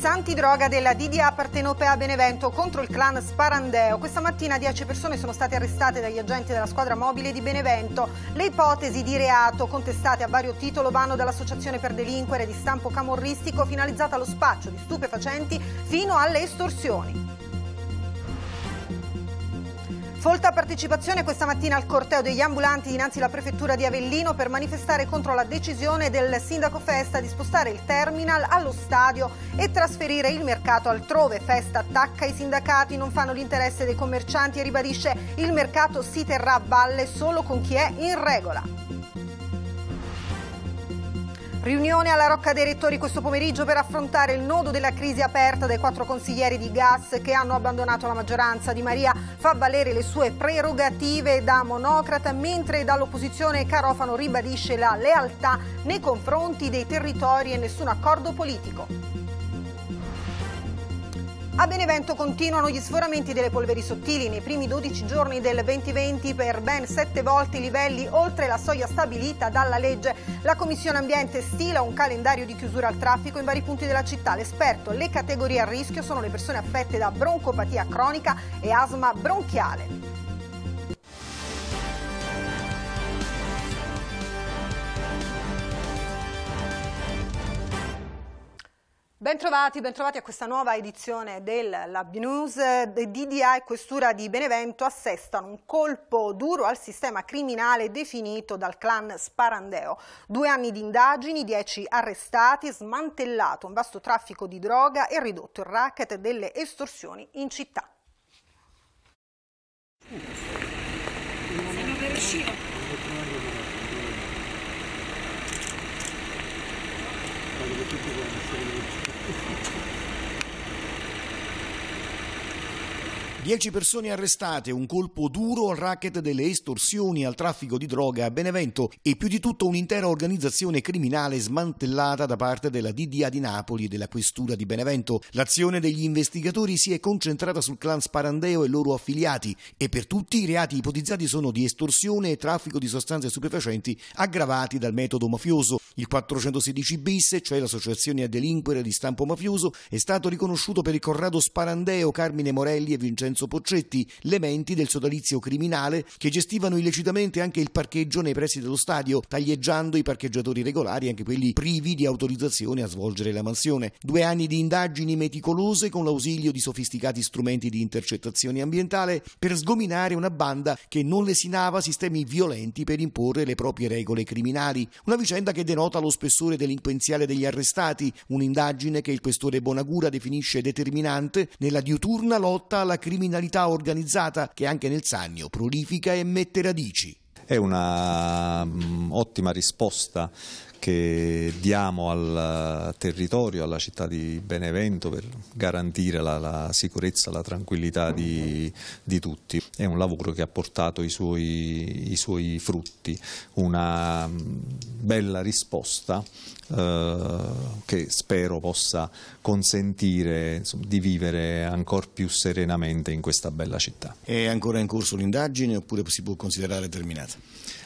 Polizia antidroga della DDA Partenopea Benevento contro il clan Sparandeo. Questa mattina 10 persone sono state arrestate dagli agenti della squadra mobile di Benevento. Le ipotesi di reato contestate a vario titolo vanno dall'associazione per delinquere di stampo camorristico finalizzata allo spaccio di stupefacenti fino alle estorsioni. Folta partecipazione questa mattina al corteo degli ambulanti dinanzi alla prefettura di Avellino per manifestare contro la decisione del sindaco Festa di spostare il terminal allo stadio e trasferire il mercato altrove. Festa attacca i sindacati, non fanno l'interesse dei commercianti e ribadisce il mercato si terrà a valle solo con chi è in regola. Riunione alla Rocca dei Rettori questo pomeriggio per affrontare il nodo della crisi aperta dai quattro consiglieri di gas che hanno abbandonato la maggioranza. Di Maria fa valere le sue prerogative da monocrata, mentre dall'opposizione Carofano ribadisce la lealtà nei confronti dei territori e nessun accordo politico. A Benevento continuano gli sforamenti delle polveri sottili. Nei primi 12 giorni del 2020 per ben 7 volte i livelli oltre la soglia stabilita dalla legge. La Commissione Ambiente stila un calendario di chiusura al traffico in vari punti della città. L'esperto, le categorie a rischio sono le persone affette da broncopatia cronica e asma bronchiale. Bentrovati, bentrovati a questa nuova edizione del Lab News. DDA e Questura di Benevento assestano un colpo duro al sistema criminale definito dal clan Sparandeo. Due anni di indagini, dieci arrestati, smantellato un vasto traffico di droga e ridotto il racket delle estorsioni in città. Se non riuscivo. Thank you. Dieci persone arrestate, un colpo duro al racket delle estorsioni al traffico di droga a Benevento e più di tutto un'intera organizzazione criminale smantellata da parte della DDA di Napoli e della Questura di Benevento. L'azione degli investigatori si è concentrata sul clan Sparandeo e loro affiliati e per tutti i reati ipotizzati sono di estorsione e traffico di sostanze stupefacenti aggravati dal metodo mafioso. Il 416 bis, cioè l'associazione a delinquere di stampo mafioso, è stato riconosciuto per il Corrado Sparandeo, Carmine Morelli e Vincenzo Lorenzo Poccetti le menti del sodalizio criminale che gestivano illecitamente anche il parcheggio nei pressi dello stadio, taglieggiando i parcheggiatori regolari, anche quelli privi di autorizzazione a svolgere la mansione. Due anni di indagini meticolose con l'ausilio di sofisticati strumenti di intercettazione ambientale per sgominare una banda che non lesinava sistemi violenti per imporre le proprie regole criminali. Una vicenda che denota lo spessore delinquenziale degli arrestati, un'indagine che il questore Bonagura definisce determinante nella diuturna lotta alla criminalità criminalità organizzata che anche nel Sannio prolifica e mette radici. È un'ottima mm, risposta che diamo al territorio, alla città di Benevento per garantire la, la sicurezza, la tranquillità di, di, tutti. È un lavoro che ha portato i suoi, i suoi frutti, una mm, bella risposta eh, che spero possa consentire insomma, di vivere ancora più serenamente in questa bella città. È ancora in corso l'indagine oppure si può considerare terminata?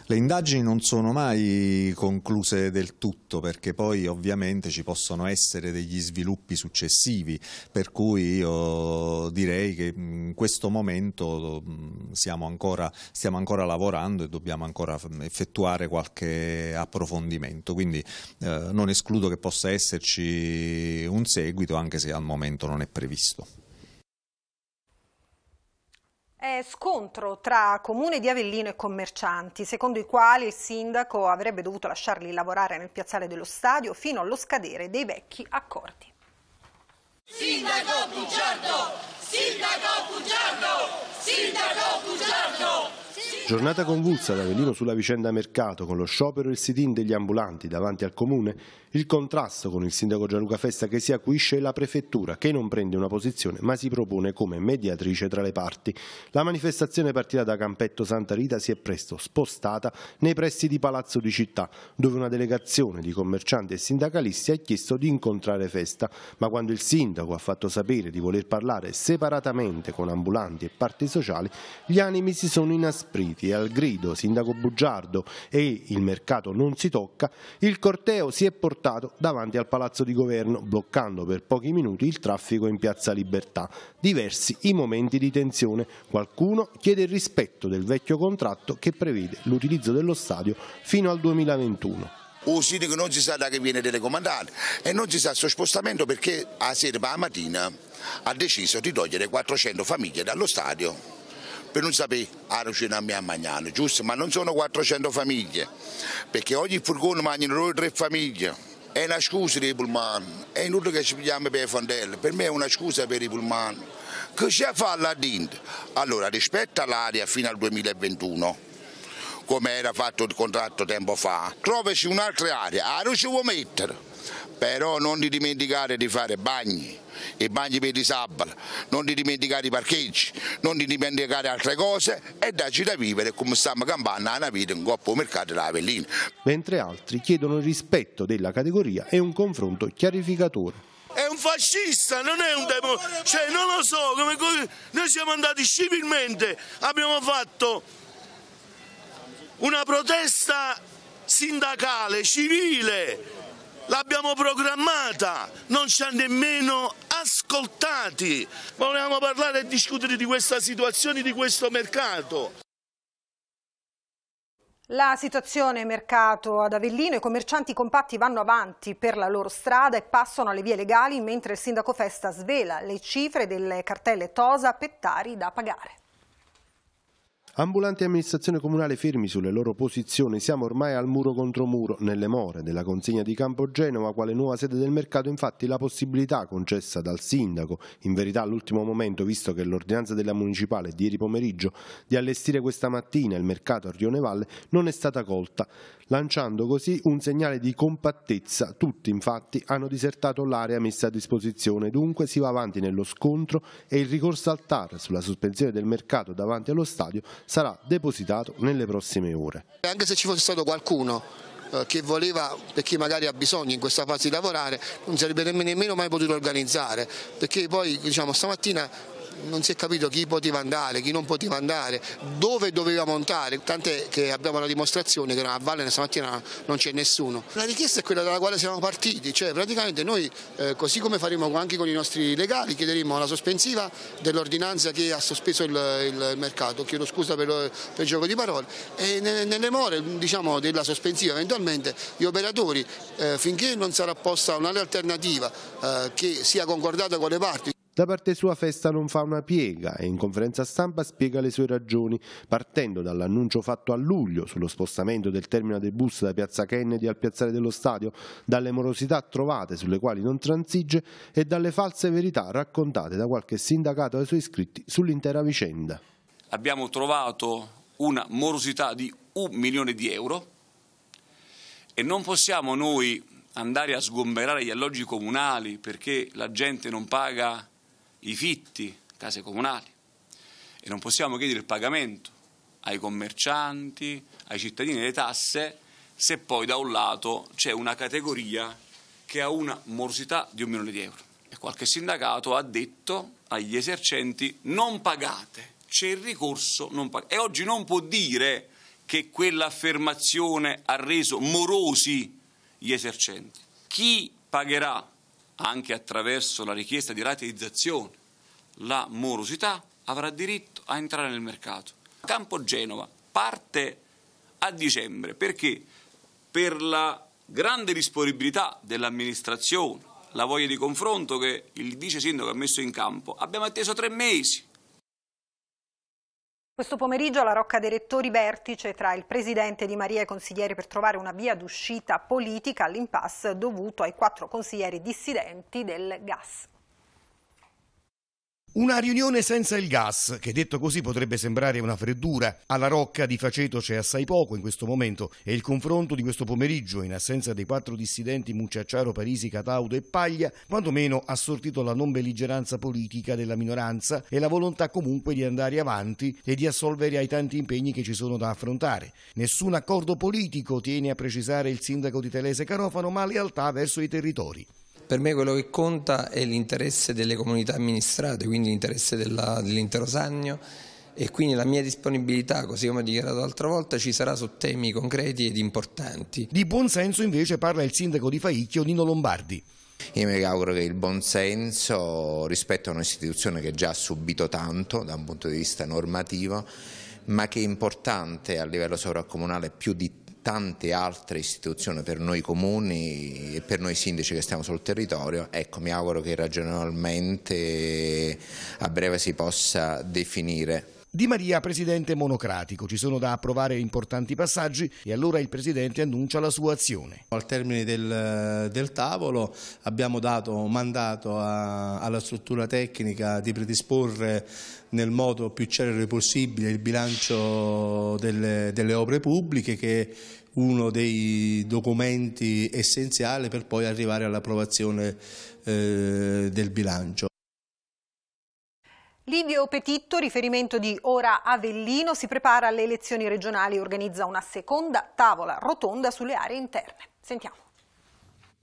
Le indagini non sono mai concluse del tutto perché poi ovviamente ci possono essere degli sviluppi successivi, per cui io direi che in questo momento mm, siamo ancora, stiamo ancora lavorando e dobbiamo ancora effettuare qualche approfondimento, quindi eh, non escludo che possa esserci un seguito anche se al momento non è previsto. Eh, scontro tra comune di Avellino e commercianti, secondo i quali il sindaco avrebbe dovuto lasciarli lavorare nel piazzale dello stadio fino allo scadere dei vecchi accordi. Sindaco bugiardo! Sindaco bugiardo! Sindaco bugiardo! Giornata convulsa ad Avellino sulla vicenda mercato con lo sciopero e il sit-in degli ambulanti davanti al comune il contrasto con il sindaco Gianluca Festa che si acuisce è la prefettura che non prende una posizione ma si propone come mediatrice tra le parti. La manifestazione partita da Campetto Santa Rita si è presto spostata nei pressi di Palazzo di Città dove una delegazione di commercianti e sindacalisti ha chiesto di incontrare Festa ma quando il sindaco ha fatto sapere di voler parlare separatamente con ambulanti e parti sociali gli animi si sono inaspriti e al grido sindaco Bugiardo e il mercato non si tocca il corteo si è portato portato davanti al palazzo di governo, bloccando per pochi minuti il traffico in piazza Libertà. Diversi i momenti di tensione. Qualcuno chiede il rispetto del vecchio contratto che prevede l'utilizzo dello stadio fino al 2021. O sindaco non si sa da che viene telecomandato e non si sa il suo spostamento perché a sera per la mattina ha deciso di togliere 400 famiglie dallo stadio per non sapere a ah, cucina a mia mangiare, giusto? Ma non sono 400 famiglie, perché ogni furgone mangiano loro tre famiglie. È una scusa dei pullman, è inutile che ci pigliamo per le fondelle, per me è una scusa per i pullman. Che ci fa la DINT? Allora, rispetto all'area fino al 2021, come era fatto il contratto tempo fa, trovaci un'altra area, area ah, ci vuoi mettere, però non ti dimenticare di fare bagni i bagni per i disabili, non di dimenticare i parcheggi, non di dimenticare altre cose e darci da vivere come stiamo campando alla vita in coppa al mercato della Avellina. Mentre altri chiedono il rispetto della categoria e un confronto chiarificatore è un fascista, non è un democratico, cioè non lo so, come, noi siamo andati civilmente, abbiamo fatto una protesta sindacale, civile, l'abbiamo programmata, non ci ha nemmeno ascoltati. Volevamo parlare e discutere di questa situazione, di questo mercato. La situazione mercato ad Avellino, i commercianti compatti vanno avanti per la loro strada e passano alle vie legali mentre il sindaco Festa svela le cifre delle cartelle Tosa Pettari da pagare. Ambulanti e amministrazione comunale fermi sulle loro posizioni, siamo ormai al muro contro muro. Nelle more della consegna di Campo Genova, quale nuova sede del mercato, infatti la possibilità concessa dal sindaco, in verità all'ultimo momento, visto che l'ordinanza della municipale di ieri pomeriggio, di allestire questa mattina il mercato a Rione Valle, non è stata colta lanciando così un segnale di compattezza. Tutti infatti hanno disertato l'area messa a disposizione, dunque si va avanti nello scontro e il ricorso al TAR sulla sospensione del mercato davanti allo stadio sarà depositato nelle prossime ore. Anche se ci fosse stato qualcuno eh, che voleva, perché magari ha bisogno in questa fase di lavorare, non sarebbe nemmeno mai potuto organizzare, perché poi diciamo stamattina non si è capito chi poteva andare, chi non poteva andare, dove doveva montare, tant'è che abbiamo la dimostrazione che a Valle stamattina non c'è nessuno. La richiesta è quella dalla quale siamo partiti, cioè praticamente noi eh, così come faremo anche con i nostri legali chiederemo la sospensiva dell'ordinanza che ha sospeso il, il, mercato, chiedo scusa per, per il gioco di parole, e nelle more diciamo, della sospensiva eventualmente gli operatori eh, finché non sarà posta un'altra alternativa eh, che sia concordata con le parti da parte sua Festa non fa una piega e in conferenza stampa spiega le sue ragioni, partendo dall'annuncio fatto a luglio sullo spostamento del terminal dei bus da piazza Kennedy al piazzale dello stadio, dalle morosità trovate sulle quali non transige e dalle false verità raccontate da qualche sindacato ai suoi iscritti sull'intera vicenda. Abbiamo trovato una morosità di un milione di euro e non possiamo noi andare a sgomberare gli alloggi comunali perché la gente non paga i fitti, case comunali. E non possiamo chiedere il pagamento ai commercianti, ai cittadini delle tasse, se poi da un lato c'è una categoria che ha una morosità di un milione di euro. E qualche sindacato ha detto agli esercenti non pagate, c'è il ricorso, non pagate. E oggi non può dire che quell'affermazione ha reso morosi gli esercenti. Chi pagherà anche attraverso la richiesta di rateizzazione, la morosità, avrà diritto a entrare nel mercato. Campo Genova parte a dicembre perché per la grande disponibilità dell'amministrazione, la voglia di confronto che il vice sindaco ha messo in campo, abbiamo atteso tre mesi questo pomeriggio alla Rocca dei Rettori vertice tra il presidente Di Maria e i consiglieri per trovare una via d'uscita politica all'impasse dovuto ai quattro consiglieri dissidenti del gas. Una riunione senza il gas, che detto così potrebbe sembrare una freddura, alla rocca di Faceto c'è assai poco in questo momento e il confronto di questo pomeriggio, in assenza dei quattro dissidenti Mucciacciaro, Parisi, Cataudo e Paglia, quantomeno ha sortito la non belligeranza politica della minoranza e la volontà comunque di andare avanti e di assolvere ai tanti impegni che ci sono da affrontare. Nessun accordo politico tiene a precisare il sindaco di Telese Carofano, ma lealtà verso i territori. Per me quello che conta è l'interesse delle comunità amministrate, quindi l'interesse dell'intero Sannio e quindi la mia disponibilità, così come ho dichiarato l'altra volta, ci sarà su temi concreti ed importanti. Di buon senso invece parla il sindaco di Faicchio Nino Lombardi. Io mi auguro che il buonsenso rispetto a un'istituzione che già ha subito tanto da un punto di vista normativo, ma che è importante a livello sovracomunale più di tante altre istituzioni per noi comuni e per noi sindaci che stiamo sul territorio, ecco mi auguro che ragionalmente a breve si possa definire di Maria presidente monocratico, ci sono da approvare importanti passaggi e allora il presidente annuncia la sua azione. Al termine del, del tavolo abbiamo dato mandato a, alla struttura tecnica di predisporre nel modo più celere possibile il bilancio delle, delle opere pubbliche che uno dei documenti essenziali per poi arrivare all'approvazione eh, del bilancio. Livio Petitto, riferimento di Ora Avellino, si prepara alle elezioni regionali e organizza una seconda tavola rotonda sulle aree interne. Sentiamo.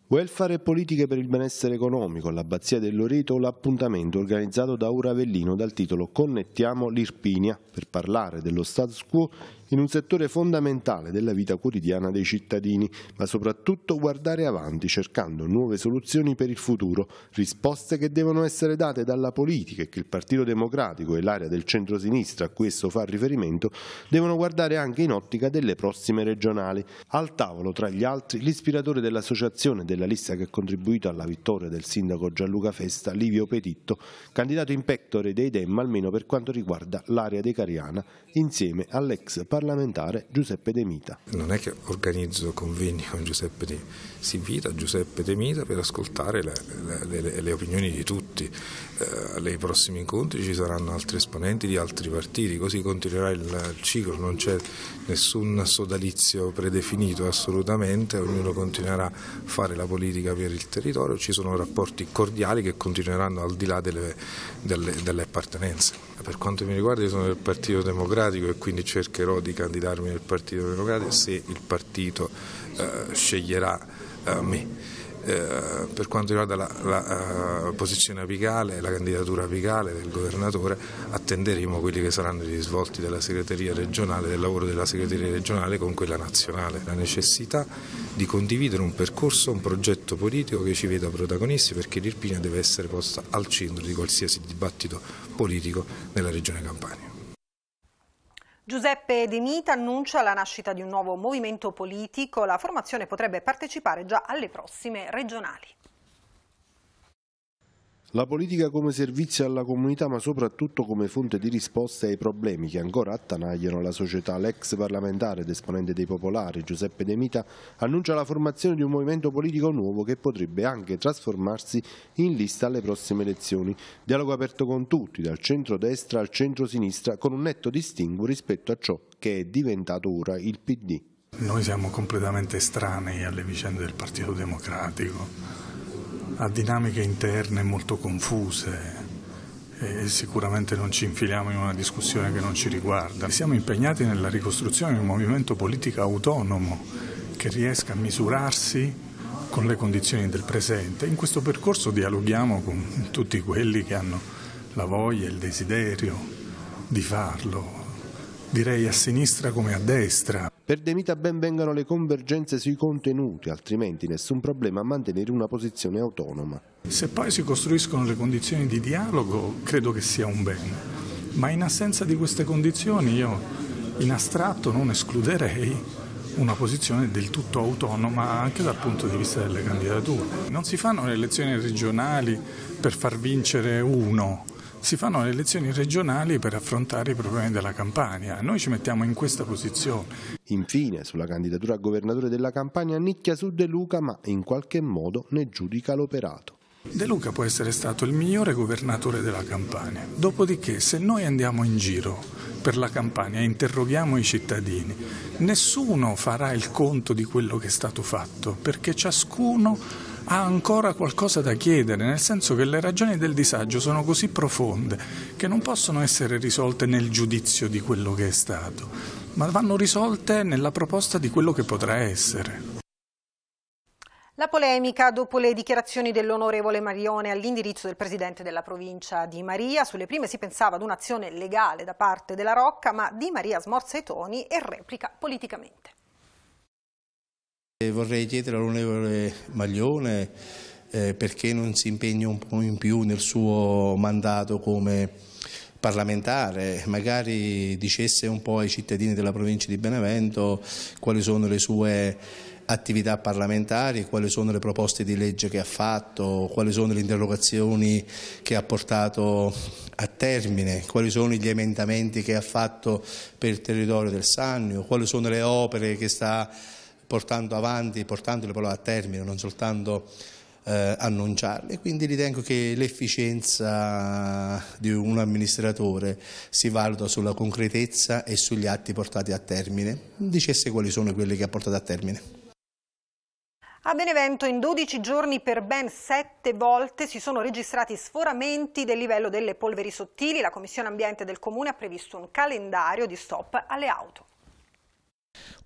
Welfare e politiche per il benessere economico, all'Abbazia del Loreto, l'appuntamento organizzato da Ora Avellino dal titolo Connettiamo l'Irpinia per parlare dello status quo in un settore fondamentale della vita quotidiana dei cittadini, ma soprattutto guardare avanti cercando nuove soluzioni per il futuro, risposte che devono essere date dalla politica e che il Partito Democratico e l'area del centro-sinistra a cui esso fa riferimento devono guardare anche in ottica delle prossime regionali. Al tavolo, tra gli altri, l'ispiratore dell'associazione della lista che ha contribuito alla vittoria del sindaco Gianluca Festa, Livio Petitto, candidato in pectore dei Dem almeno per quanto riguarda l'area de Cariana, insieme all'ex parlamentare parlamentare Giuseppe De Mita. Non è che organizzo convegni con Giuseppe De Mita, si invita Giuseppe De Mita per ascoltare le, le, le, le opinioni di tutti. Eh, nei prossimi incontri ci saranno altri esponenti di altri partiti, così continuerà il, il ciclo, non c'è nessun sodalizio predefinito assolutamente, ognuno continuerà a fare la politica per il territorio, ci sono rapporti cordiali che continueranno al di là delle, delle, delle appartenenze. Per quanto mi riguarda io sono del Partito Democratico e quindi cercherò di di candidarmi nel Partito Democratico se il partito eh, sceglierà eh, me. Eh, per quanto riguarda la, la uh, posizione apicale, la candidatura apicale del governatore, attenderemo quelli che saranno i risvolti della segreteria regionale, del lavoro della segreteria regionale con quella nazionale. La necessità di condividere un percorso, un progetto politico che ci veda protagonisti perché l'Irpina deve essere posta al centro di qualsiasi dibattito politico nella regione Campania. Giuseppe De Mita annuncia la nascita di un nuovo movimento politico, la formazione potrebbe partecipare già alle prossime regionali. La politica come servizio alla comunità ma soprattutto come fonte di risposta ai problemi che ancora attanagliano la società. L'ex parlamentare ed esponente dei popolari Giuseppe De Mita annuncia la formazione di un movimento politico nuovo che potrebbe anche trasformarsi in lista alle prossime elezioni. Dialogo aperto con tutti, dal centro-destra al centro-sinistra, con un netto distinguo rispetto a ciò che è diventato ora il PD. Noi siamo completamente estranei alle vicende del Partito Democratico a dinamiche interne molto confuse e sicuramente non ci infiliamo in una discussione che non ci riguarda. Siamo impegnati nella ricostruzione di un movimento politico autonomo che riesca a misurarsi con le condizioni del presente. In questo percorso dialoghiamo con tutti quelli che hanno la voglia e il desiderio di farlo direi a sinistra come a destra. Per De Mita ben vengano le convergenze sui contenuti, altrimenti nessun problema a mantenere una posizione autonoma. Se poi si costruiscono le condizioni di dialogo, credo che sia un bene. Ma in assenza di queste condizioni io in astratto non escluderei una posizione del tutto autonoma anche dal punto di vista delle candidature. Non si fanno le elezioni regionali per far vincere uno, si fanno le elezioni regionali per affrontare i problemi della Campania. Noi ci mettiamo in questa posizione. Infine, sulla candidatura a governatore della Campania nicchia su De Luca, ma in qualche modo ne giudica l'operato. De Luca può essere stato il migliore governatore della Campania. Dopodiché, se noi andiamo in giro per la Campania e interroghiamo i cittadini, nessuno farà il conto di quello che è stato fatto, perché ciascuno ha ancora qualcosa da chiedere, nel senso che le ragioni del disagio sono così profonde che non possono essere risolte nel giudizio di quello che è stato, ma vanno risolte nella proposta di quello che potrà essere. La polemica dopo le dichiarazioni dell'onorevole Marione all'indirizzo del presidente della provincia Di Maria. Sulle prime si pensava ad un'azione legale da parte della Rocca, ma Di Maria smorza i toni e replica politicamente. Eh, vorrei chiedere all'onorevole Maglione eh, perché non si impegna un po' in più nel suo mandato come parlamentare, magari dicesse un po' ai cittadini della provincia di Benevento quali sono le sue attività parlamentari, quali sono le proposte di legge che ha fatto, quali sono le interrogazioni che ha portato a termine, quali sono gli emendamenti che ha fatto per il territorio del Sannio, quali sono le opere che sta portando avanti, portandole poi a termine, non soltanto eh, annunciarle. Quindi ritengo che l'efficienza di un amministratore si valuta sulla concretezza e sugli atti portati a termine. Dicesse quali sono quelli che ha portato a termine. A Benevento in 12 giorni per ben 7 volte si sono registrati sforamenti del livello delle polveri sottili. La Commissione Ambiente del Comune ha previsto un calendario di stop alle auto.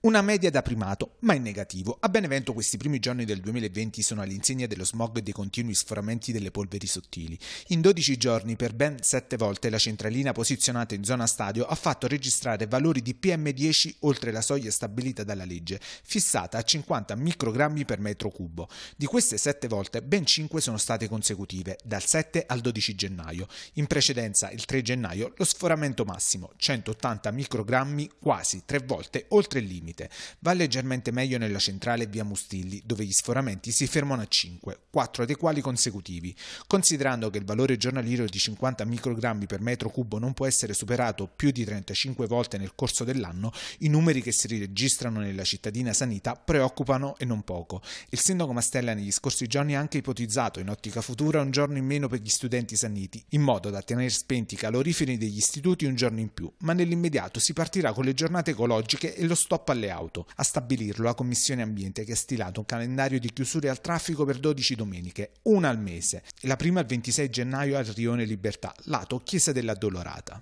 Una media da primato, ma in negativo. A Benevento questi primi giorni del 2020 sono all'insegna dello smog e dei continui sforamenti delle polveri sottili. In 12 giorni, per ben 7 volte, la centralina posizionata in zona stadio ha fatto registrare valori di PM10 oltre la soglia stabilita dalla legge, fissata a 50 microgrammi per metro cubo. Di queste 7 volte, ben 5 sono state consecutive, dal 7 al 12 gennaio. In precedenza, il 3 gennaio, lo sforamento massimo, 180 microgrammi, quasi 3 volte oltre oltre il limite. Va leggermente meglio nella centrale via Mustilli, dove gli sforamenti si fermano a 5, 4 dei quali consecutivi. Considerando che il valore giornaliero di 50 microgrammi per metro cubo non può essere superato più di 35 volte nel corso dell'anno, i numeri che si registrano nella cittadina sanita preoccupano e non poco. Il sindaco Mastella negli scorsi giorni ha anche ipotizzato in ottica futura un giorno in meno per gli studenti saniti, in modo da tenere spenti i caloriferi degli istituti un giorno in più, ma nell'immediato si partirà con le giornate ecologiche e lo studio stop alle auto. A stabilirlo la Commissione Ambiente che ha stilato un calendario di chiusure al traffico per 12 domeniche, una al mese, la prima il 26 gennaio al Rione Libertà, lato Chiesa dell'Addolorata.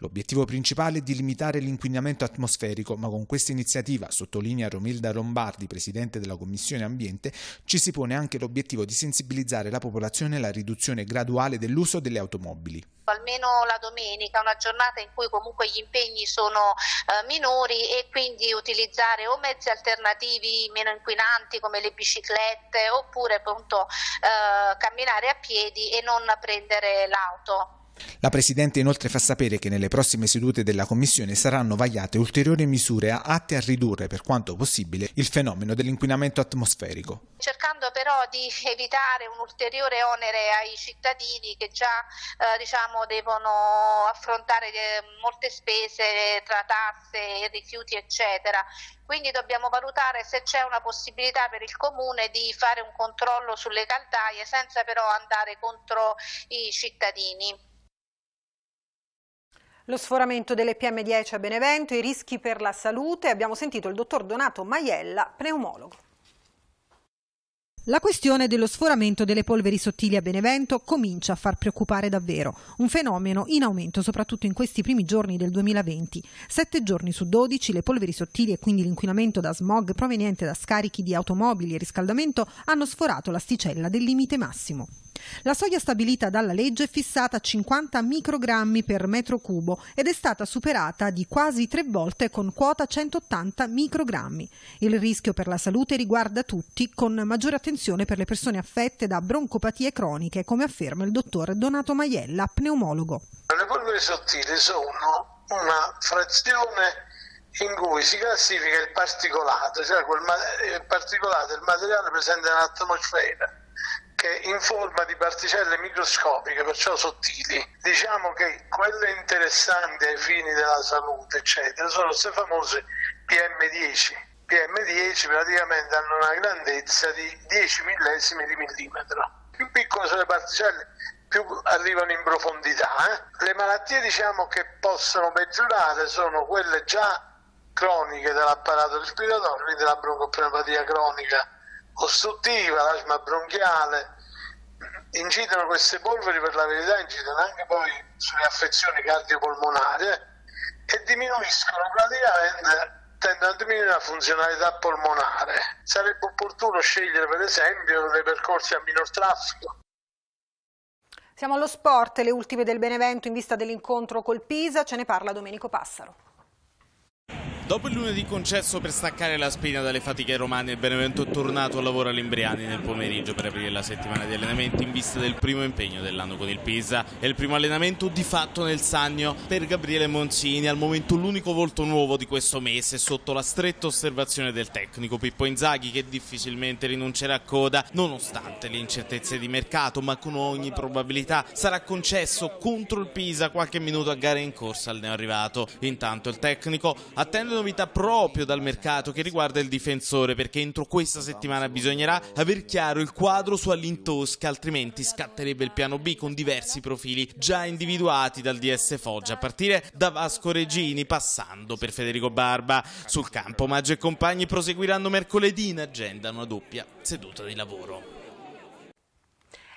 L'obiettivo principale è di limitare l'inquinamento atmosferico, ma con questa iniziativa, sottolinea Romilda Lombardi, presidente della Commissione Ambiente, ci si pone anche l'obiettivo di sensibilizzare la popolazione alla riduzione graduale dell'uso delle automobili. Almeno la domenica, una giornata in cui comunque gli impegni sono eh, minori e quindi di utilizzare o mezzi alternativi meno inquinanti come le biciclette oppure appunto eh, camminare a piedi e non prendere l'auto. La Presidente inoltre fa sapere che nelle prossime sedute della Commissione saranno vagliate ulteriori misure atte a ridurre per quanto possibile il fenomeno dell'inquinamento atmosferico. Cercando però di evitare un ulteriore onere ai cittadini che già eh, diciamo, devono affrontare eh, molte spese tra tasse, rifiuti eccetera. Quindi dobbiamo valutare se c'è una possibilità per il Comune di fare un controllo sulle caldaie senza però andare contro i cittadini. Lo sforamento delle PM10 a Benevento, i rischi per la salute, abbiamo sentito il dottor Donato Maiella, pneumologo. La questione dello sforamento delle polveri sottili a Benevento comincia a far preoccupare davvero, un fenomeno in aumento soprattutto in questi primi giorni del 2020. Sette giorni su dodici le polveri sottili e quindi l'inquinamento da smog proveniente da scarichi di automobili e riscaldamento hanno sforato l'asticella del limite massimo. La soglia stabilita dalla legge è fissata a 50 microgrammi per metro cubo ed è stata superata di quasi tre volte con quota 180 microgrammi. Il rischio per la salute riguarda tutti, con maggiore attenzione per le persone affette da broncopatie croniche, come afferma il dottor Donato Maiella, pneumologo. Le polvere sottili sono una frazione in cui si classifica il particolato, cioè quel il particolato, il materiale presente nell'atmosfera anche in forma di particelle microscopiche, perciò sottili. Diciamo che quelle interessanti ai fini della salute, eccetera, sono queste famose PM10. PM10 praticamente hanno una grandezza di 10 millesimi di millimetro. Più piccole sono le particelle, più arrivano in profondità. Eh? Le malattie diciamo che possono peggiorare sono quelle già croniche dell'apparato respiratorio, quindi la broncopneumopatia cronica ostruttiva, l'asma bronchiale, incidono queste polveri per la verità, incidono anche poi sulle affezioni cardiopolmonari eh, e diminuiscono praticamente tendono a diminuire la funzionalità polmonare. Sarebbe opportuno scegliere per esempio dei percorsi a minor traffico. Siamo allo sport, le ultime del Benevento in vista dell'incontro col Pisa, ce ne parla Domenico Passaro. Dopo il lunedì concesso per staccare la spina dalle fatiche romane, il Benevento è tornato al lavoro all'Imbriani nel pomeriggio per aprire la settimana di allenamenti in vista del primo impegno dell'anno con il Pisa È il primo allenamento di fatto nel Sannio per Gabriele Monzini, al momento l'unico volto nuovo di questo mese sotto la stretta osservazione del tecnico Pippo Inzaghi che difficilmente rinuncerà a coda nonostante le incertezze di mercato, ma con ogni probabilità sarà concesso contro il Pisa qualche minuto a gara in corsa al neo arrivato. Intanto il tecnico attende grande novità proprio dal mercato che riguarda il difensore, perché entro questa settimana bisognerà aver chiaro il quadro su Allintosca, altrimenti scatterebbe il piano B con diversi profili già individuati dal DS Foggia, a partire da Vasco Regini, passando per Federico Barba. Sul campo Maggio e compagni proseguiranno mercoledì in agenda una doppia seduta di lavoro.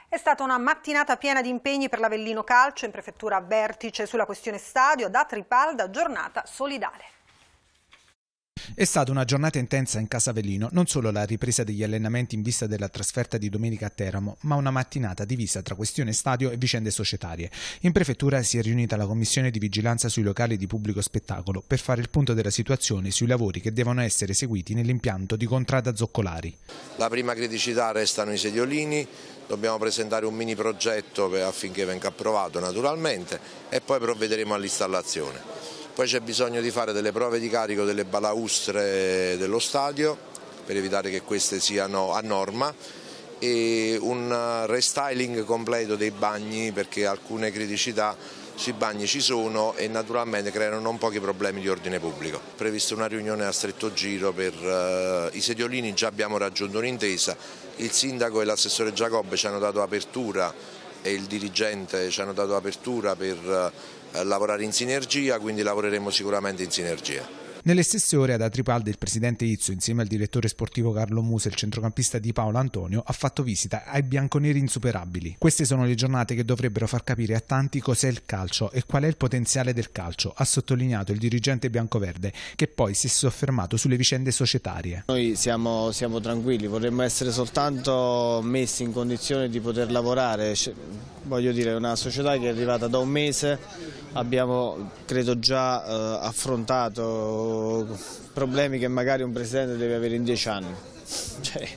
È stata una mattinata piena di impegni per l'Avellino Calcio in prefettura vertice sulla questione stadio da Tripalda, giornata solidale. È stata una giornata intensa in casa Velino, non solo la ripresa degli allenamenti in vista della trasferta di domenica a Teramo, ma una mattinata divisa tra questione stadio e vicende societarie. In prefettura si è riunita la commissione di vigilanza sui locali di pubblico spettacolo per fare il punto della situazione sui lavori che devono essere eseguiti nell'impianto di Contrada Zoccolari. La prima criticità restano i sediolini, dobbiamo presentare un mini progetto affinché venga approvato naturalmente e poi provvederemo all'installazione. Poi c'è bisogno di fare delle prove di carico delle balaustre dello stadio per evitare che queste siano a norma e un restyling completo dei bagni perché alcune criticità sui bagni ci sono e naturalmente creano non pochi problemi di ordine pubblico. Prevista una riunione a stretto giro per uh, i sediolini, già abbiamo raggiunto un'intesa, il sindaco e l'assessore Giacobbe ci hanno dato apertura e il dirigente ci hanno dato apertura per uh, eh, lavorare in sinergia, quindi lavoreremo sicuramente in sinergia. Nelle stesse ore ad Atripalde il presidente Izzo insieme al direttore sportivo Carlo Musa e il centrocampista di Paolo Antonio ha fatto visita ai bianconeri insuperabili. Queste sono le giornate che dovrebbero far capire a tanti cos'è il calcio e qual è il potenziale del calcio, ha sottolineato il dirigente biancoverde che poi si è soffermato sulle vicende societarie. Noi siamo, siamo tranquilli, vorremmo essere soltanto messi in condizione di poter lavorare, voglio dire è una società che è arrivata da un mese, abbiamo credo già eh, affrontato problemi che magari un presidente deve avere in dieci anni. Cioè,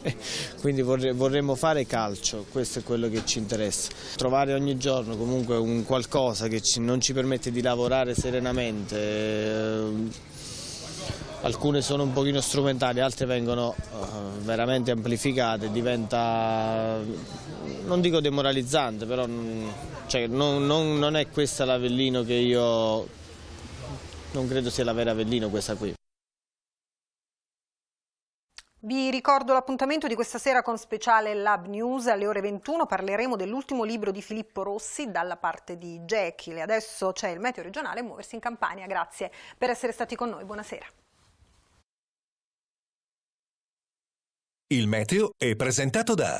quindi vorremmo fare calcio, questo è quello che ci interessa. Trovare ogni giorno comunque un qualcosa che ci, non ci permette di lavorare serenamente. Eh, alcune sono un pochino strumentali, altre vengono eh, veramente amplificate, diventa, non dico demoralizzante, però mm, cioè, non, non, non, è questo l'Avellino che io, non credo sia la vera Avellino questa qui. Vi ricordo l'appuntamento di questa sera con speciale Lab News. Alle ore 21 parleremo dell'ultimo libro di Filippo Rossi dalla parte di Jekyll. Adesso c'è il meteo regionale Muoversi in Campania. Grazie per essere stati con noi. Buonasera. Il meteo è presentato da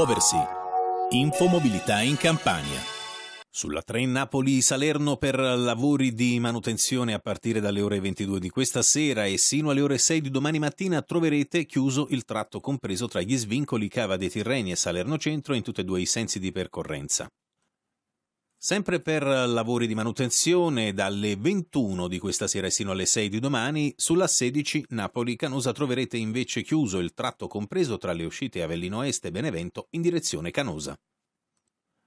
muoversi. Info Mobilità in Campania. Sulla 3 Napoli-Salerno per lavori di manutenzione a partire dalle ore 22 di questa sera e sino alle ore 6 di domani mattina troverete chiuso il tratto compreso tra gli svincoli Cava dei Tirreni e Salerno Centro in tutti e due i sensi di percorrenza. Sempre per lavori di manutenzione, dalle 21 di questa sera sino alle 6 di domani, sulla 16 Napoli-Canosa troverete invece chiuso il tratto compreso tra le uscite Avellino Est e Benevento in direzione Canosa.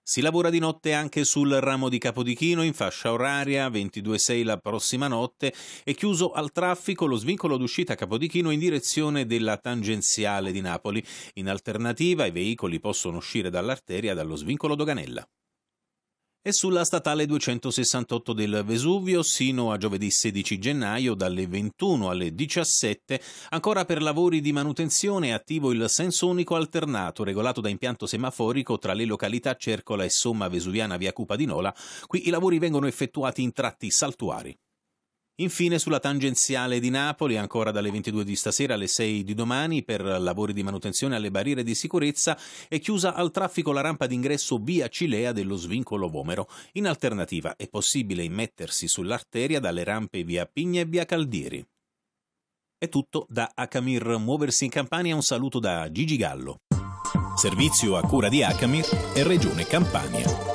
Si lavora di notte anche sul ramo di Capodichino in fascia oraria 22.6 la prossima notte e chiuso al traffico lo svincolo d'uscita Capodichino in direzione della tangenziale di Napoli. In alternativa i veicoli possono uscire dall'arteria dallo svincolo Doganella e sulla statale 268 del Vesuvio sino a giovedì 16 gennaio dalle 21 alle 17, ancora per lavori di manutenzione è attivo il senso unico alternato regolato da impianto semaforico tra le località Cercola e Somma Vesuviana via Cupa di Nola, qui i lavori vengono effettuati in tratti saltuari. Infine sulla tangenziale di Napoli, ancora dalle 22 di stasera alle 6 di domani, per lavori di manutenzione alle barriere di sicurezza, è chiusa al traffico la rampa d'ingresso via Cilea dello svincolo Vomero. In alternativa è possibile immettersi sull'arteria dalle rampe via Pigna e via Caldieri. È tutto da Acamir Muoversi in Campania, un saluto da Gigi Gallo. Servizio a cura di Acamir e Regione Campania.